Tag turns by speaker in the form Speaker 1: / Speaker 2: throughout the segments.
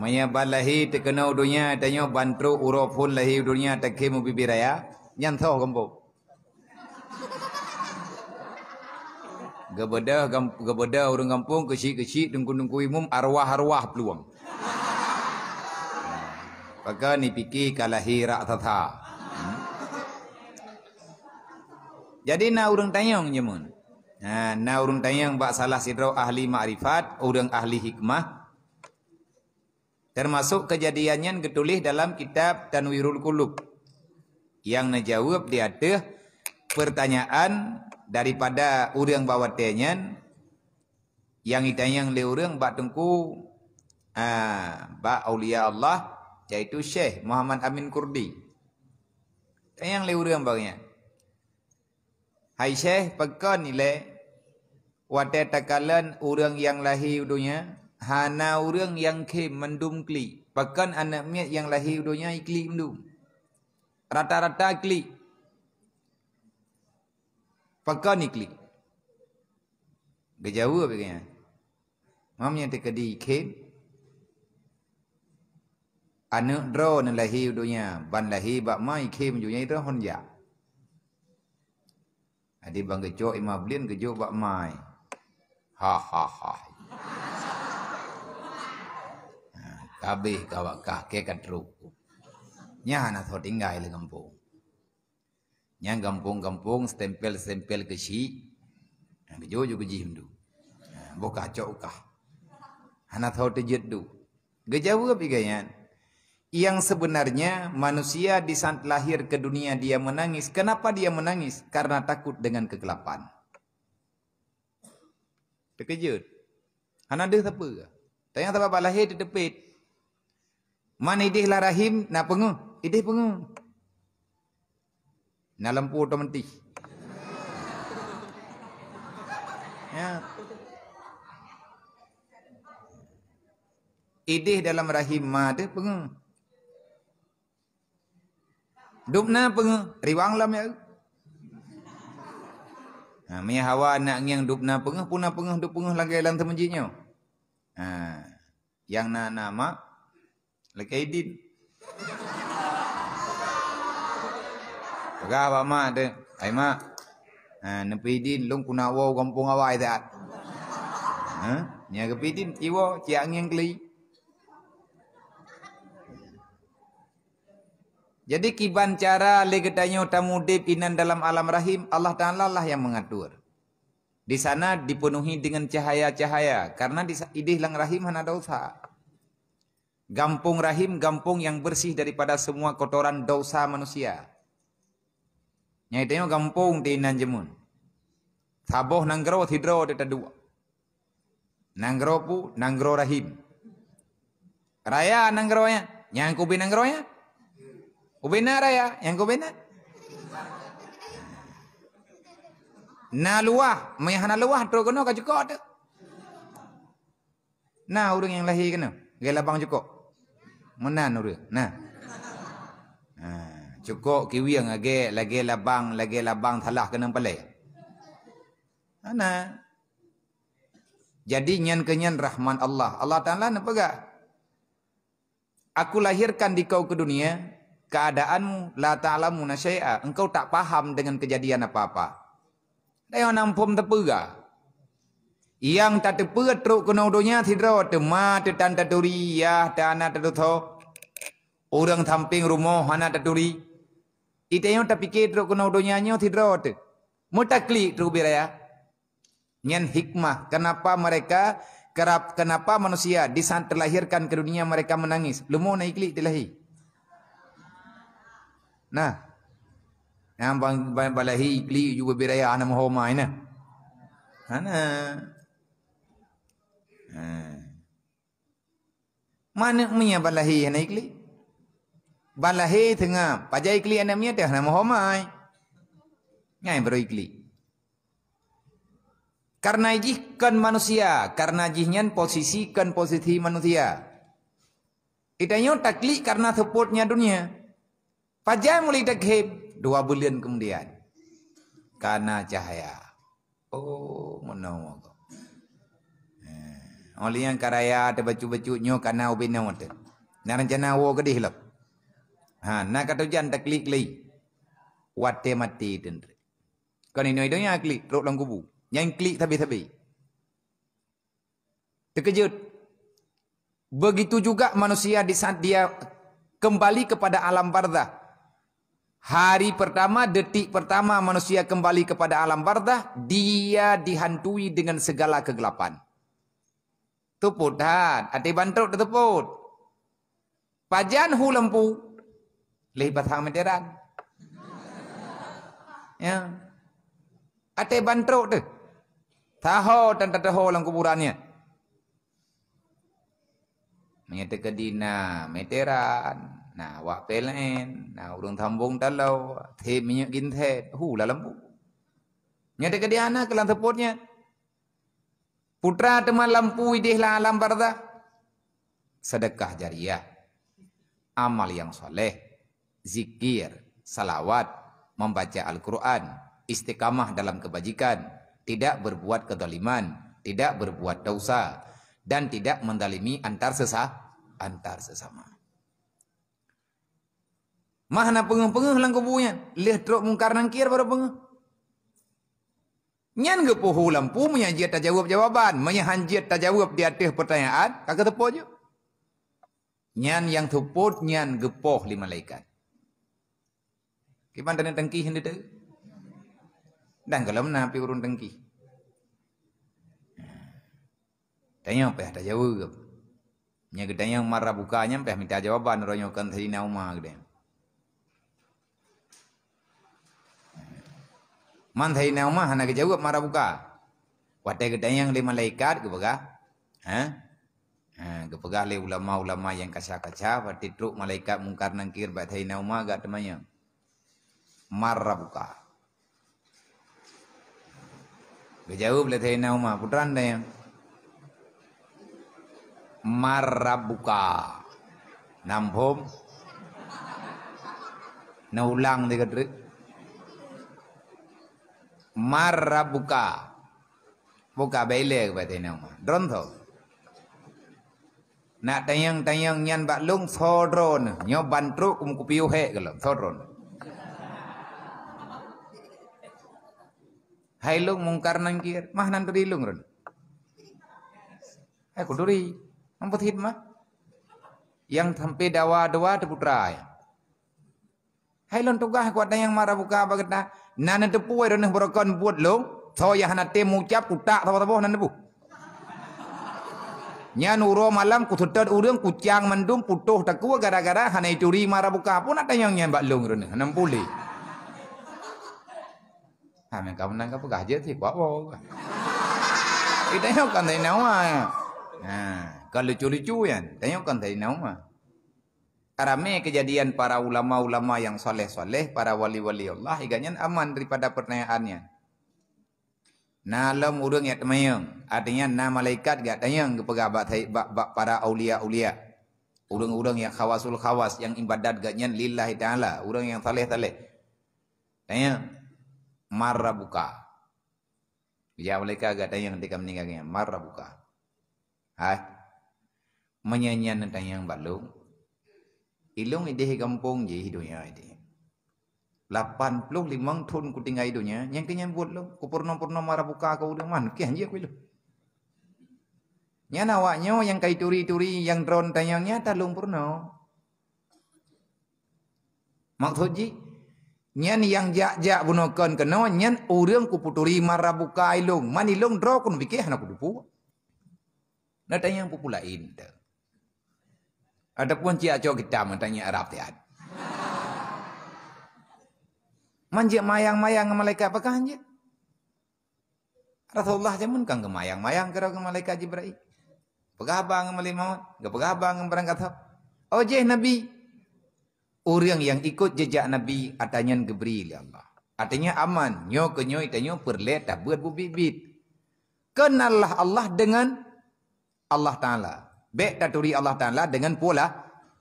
Speaker 1: maya balahi tekena dunia tanyo bantru urofun lahi dunia takhe mubibiraya nyantho gembo gebeda gebeda urang kampung kecil-kecil dengkun-dengku mum, arwah-arwah peluang Maka ni pikir kalahi rak tata. Hmm. Jadi na urang tanyong je mun. Ha, na urang tanyong bak salah sidro ahli makrifat, urang ahli hikmah, Termasuk kejadian yang ditulis dalam kitab Tanwirul Kulub. Yang menjawab di atas pertanyaan daripada orang bawah tanya. Yang ditanya oleh orang Bak Tengku. Uh, ah, Aulia Allah. Iaitu Syekh Muhammad Amin Kurdi. Tanya oleh orang bawa Hai Syekh, pekan nilai. Wata takalan orang yang lahir dunia ha na urang yang ke mendum kli pakan anak miat yang lahir dunia ikli mendum rata-rata kli pakan ikli gejau apa gaya mamnya tekadi ke anak dro na lahir dunia ban lahir ba mai ke menjunya itu hon ya adi bang gejo imablin gejo ba mai ha ha ha, ha. kabeh kawakah ke kadruk nyana so tinggal le kampung nyang kampung-kampung stempel-stempel ke si nang eh, jo jo gejih ndu eh, bo kacok kah ana ha, tho te jeddu gejawu api yang sebenarnya manusia di saat lahir ke dunia dia menangis. Kenapa dia menangis? Karena takut dengan kegelapan. Terkejut. Anak ha, dia siapa? Tanya siapa lahir di tepit. Man idih lah rahim, nak pengu. Idih pengu. Nak lampu otomatik. ya. Idih dalam rahim ma ada pengu. Dukna pengu. Riwang lam ya. Ha, Mereka hawa nak yang dukna pengu. Puna pengu, duk pengu lagi dalam temujinya. Ha, yang nak nama. Ma. Lagi Aidin. Pagah Pak Mak tu. Hai Mak. Ha, Nampu Aidin. Lung kuna wo kampung awak tak. Ha? Nya Iwo. Cik angin keli. Jadi kiban cara legetanya tamude pinan dalam alam rahim Allah Taala lah yang mengatur. Di sana dipenuhi dengan cahaya-cahaya karena di idih lang rahim ada usaha. Gampung rahim, gampung yang bersih daripada semua kotoran dosa manusia. Nyai tengok gampung di nan jemun. Saboh nanggro tidro tetap dua. Nanggro pu, nanggro rahim. Raya nanggro ya, yang kubin nanggro ya. Ubinah raya, yang kubina. Na luah, mayahana luah, teruk kena kacukok tu. Nah, urung yang lahir kena. Gelabang cukup menan urang nah ha cukup kiwiang age lagi labang lagi labang salah kena pale ana jadi nyen kenyen rahman Allah Allah Taala napa aku lahirkan di kau ke dunia keadaanmu la ta'lamu nasya'a engkau tak paham dengan kejadian apa-apa dai onam pom tepuga yang tak terpura teruk kena udunya tidro tema tetan taturi ya tana tetutho orang samping rumah hana taturi ite yang tapi ke teruk kena udunya nyo tidro klik mutakli rubira ya hikmah kenapa mereka kerap kenapa manusia di saat terlahirkan ke dunia mereka menangis Lumuh naik klik dilahi nah yang bang balahi klik juga beraya anak mahoma ina eh. ana Ha. Mana punya balahi yang naik li? Balahi tengah. Pajai ikli anak punya dah nama homai. Ngai baru ikli. Karena jihkan manusia. Karena jihnyan posisikan posisi manusia. Ita yo takli karena supportnya dunia. Pajai mulai tak Dua bulan kemudian. Karena cahaya. Oh, menawakal. Olian karaya te bacu bacu nyu kana ubin nyu te. Naran cina wo kedih lap. Ha, nak kata jan tak klik lagi. Watte mati dendre. Kau ni noido yang klik, rok langku bu. Yang klik tapi tapi. Terkejut. Begitu juga manusia di saat dia kembali kepada alam bardah. Hari pertama, detik pertama manusia kembali kepada alam bardah, dia dihantui dengan segala kegelapan tuput dah. ati bantu tuput pajan hu lempu leh batang menderan ya ati bantu tu taho dan tadaho lang kuburannya Mengerti ke dina, meteran, na wak pelen, na urung thambung dalau, teh minyak gintet, hu lalambu. Mengerti ke dina, kelan tepotnya, Putra teman lampu idih lah alam barza. Sedekah jariah. Amal yang soleh. Zikir. Salawat. Membaca Al-Quran. Istiqamah dalam kebajikan. Tidak berbuat kedaliman Tidak berbuat dosa. Dan tidak mendalimi antar sesah. Antar sesama. mahana pengeh-pengeh langkubunya. Lih teruk mungkar nangkir pada pengeh. Nyan ke puhu lampu menyajia tak jawab jawaban. Menyajia tak jawab di atas pertanyaan. Kakak tepuk je. Nyan yang tepuk, nyan gepoh lima laikan. Kepan tanya tengkih ni tu? Dan kalau mana api urun tengkih. Tanya apa yang tak jawab. Nyan ke tanya marah bukanya, apa minta jawaban. Ronyokan tadi nak umah ke dia. man thai na ma hana ke jau mara buka wate ke dayang le malaikat ke buka ha ha ke buka le ulama ulama yang kasa kaca wate truk malaikat mungkar nangkir ba thai na ma ga temanya mara buka ke jau le thai na ma putran dayang mara buka nampom Na ulang dekat marabuka buka buka ba te nang dron tho na tayang tayang nyan ba lung fodron nyo bantru kum kupiu he gelo fodron hai lung mungkar nang mah nan tadi lung ron hai kuduri ampo thit mah yang sampai dawa dawa putra ya. Hai lon tugas kuat dah yang marah buka apa kena. Nana tepu air nih berakan buat lo. So, ya hana temu cap kutak tahu tahu nana bu. Nyan uro malam kutut urang kucang mandum putuh tak kuat gara gara hana itu ri marah buka pun ada yang yang bak long rene hana puli. Hame kau nang kau gajet sih kuat bo. Itu yang kau eh, tanya nama. Ya. Ha, kalau curi curian, tanya kau tanya nama ramai kejadian para ulama-ulama yang soleh-soleh, para wali-wali Allah, ikannya aman daripada pertanyaannya. Nalam urung yang temayang. Artinya, na malaikat yang temayang kepada para awliya-awliya. Urung-urung yang khawasul khawas, yang ibadat gaknya lillahi ta'ala. Urung yang saleh-saleh. Tanya, marah buka. Ya mereka agak tanya ketika meninggalkan marah buka. Hai, Menyanyian tanya balung. Ilung idih kampung je hidunya ini. 85 tahun ku tinggal hidunya, yang ke nyambut lo, ku purno-purno marah buka ke udah mana, ke anjir ku itu. Nyana waknya yang kai turi-turi, yang drone tanyangnya, tak lung purno. Maksud ji, nyan yang jak-jak bunuhkan kena, nyan urang ku puturi marah buka ilung, mani ilung drone ku nubikih, anak ku dupu. Nah yang pupulain tak. Ataupun cik acok kita mentangi Arab tiad. Manjik mayang-mayang ke malaikat apakah hanya? Rasulullah zaman kan kemayang-mayang kerana ke malaikat Jibra'i. Pegah abang ke malaikat maut. Pegah abang ke berangkat. Oh jih Nabi. Orang yang ikut jejak Nabi atanya geberi oleh ya Allah. Artinya aman. Nyo ke nyo itu nyo perlet dah buat bubibit. Kenallah Allah dengan Allah Ta'ala. Baik taturi Allah Ta'ala dengan pola,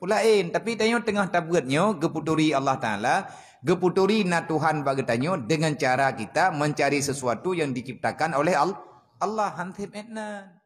Speaker 1: pola Pulain. Tapi tanya tengah tabutnya. Geputuri Allah Ta'ala. Geputuri na Tuhan bagi tanya. Dengan cara kita mencari sesuatu yang diciptakan oleh Allah. Allah hantim etnan.